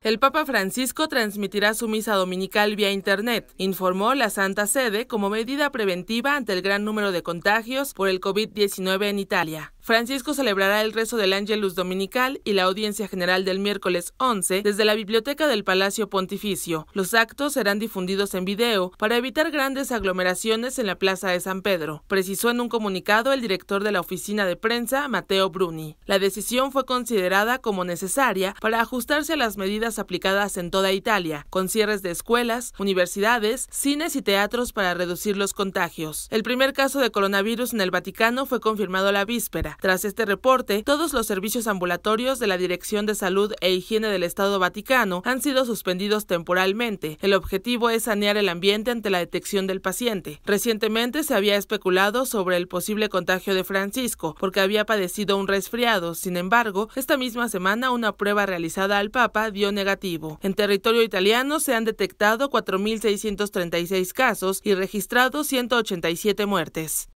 El Papa Francisco transmitirá su misa dominical vía Internet, informó la Santa Sede como medida preventiva ante el gran número de contagios por el COVID-19 en Italia. Francisco celebrará el rezo del Ángelus Dominical y la audiencia general del miércoles 11 desde la biblioteca del Palacio Pontificio. Los actos serán difundidos en video para evitar grandes aglomeraciones en la Plaza de San Pedro, precisó en un comunicado el director de la oficina de prensa, Mateo Bruni. La decisión fue considerada como necesaria para ajustarse a las medidas aplicadas en toda Italia, con cierres de escuelas, universidades, cines y teatros para reducir los contagios. El primer caso de coronavirus en el Vaticano fue confirmado la víspera tras este reporte, todos los servicios ambulatorios de la Dirección de Salud e Higiene del Estado Vaticano han sido suspendidos temporalmente. El objetivo es sanear el ambiente ante la detección del paciente. Recientemente se había especulado sobre el posible contagio de Francisco porque había padecido un resfriado. Sin embargo, esta misma semana una prueba realizada al Papa dio negativo. En territorio italiano se han detectado 4.636 casos y registrados 187 muertes.